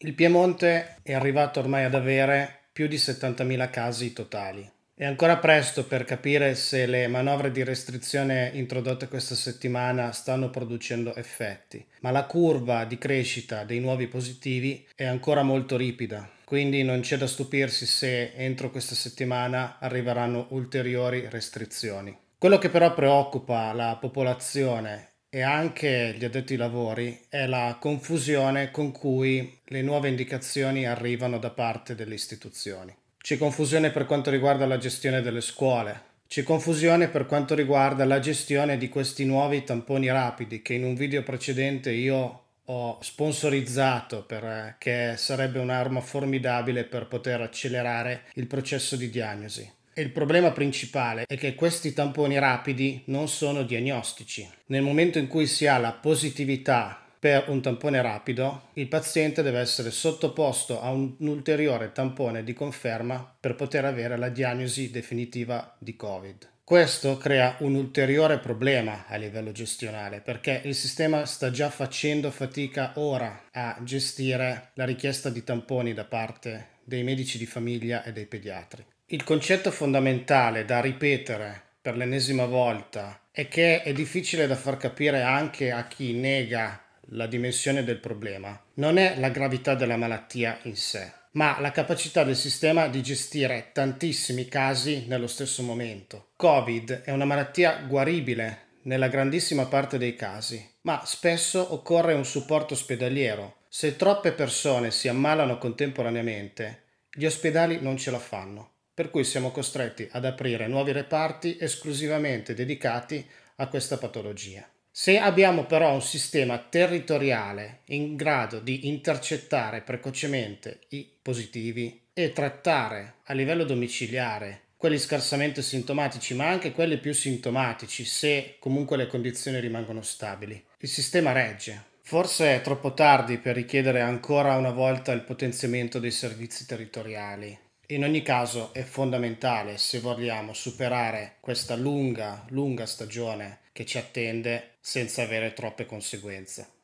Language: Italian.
Il Piemonte è arrivato ormai ad avere più di 70.000 casi totali. È ancora presto per capire se le manovre di restrizione introdotte questa settimana stanno producendo effetti, ma la curva di crescita dei nuovi positivi è ancora molto ripida, quindi non c'è da stupirsi se entro questa settimana arriveranno ulteriori restrizioni. Quello che però preoccupa la popolazione e anche gli addetti ai lavori è la confusione con cui le nuove indicazioni arrivano da parte delle istituzioni. C'è confusione per quanto riguarda la gestione delle scuole, c'è confusione per quanto riguarda la gestione di questi nuovi tamponi rapidi che in un video precedente io ho sponsorizzato perché eh, sarebbe un'arma formidabile per poter accelerare il processo di diagnosi. E il problema principale è che questi tamponi rapidi non sono diagnostici. Nel momento in cui si ha la positività per un tampone rapido, il paziente deve essere sottoposto a un ulteriore tampone di conferma per poter avere la diagnosi definitiva di Covid. Questo crea un ulteriore problema a livello gestionale perché il sistema sta già facendo fatica ora a gestire la richiesta di tamponi da parte dei medici di famiglia e dei pediatri. Il concetto fondamentale da ripetere per l'ennesima volta è che è difficile da far capire anche a chi nega la dimensione del problema. Non è la gravità della malattia in sé, ma la capacità del sistema di gestire tantissimi casi nello stesso momento. Covid è una malattia guaribile nella grandissima parte dei casi, ma spesso occorre un supporto ospedaliero. Se troppe persone si ammalano contemporaneamente, gli ospedali non ce la fanno per cui siamo costretti ad aprire nuovi reparti esclusivamente dedicati a questa patologia. Se abbiamo però un sistema territoriale in grado di intercettare precocemente i positivi e trattare a livello domiciliare quelli scarsamente sintomatici, ma anche quelli più sintomatici, se comunque le condizioni rimangono stabili, il sistema regge. Forse è troppo tardi per richiedere ancora una volta il potenziamento dei servizi territoriali, in ogni caso è fondamentale se vogliamo superare questa lunga, lunga stagione che ci attende senza avere troppe conseguenze.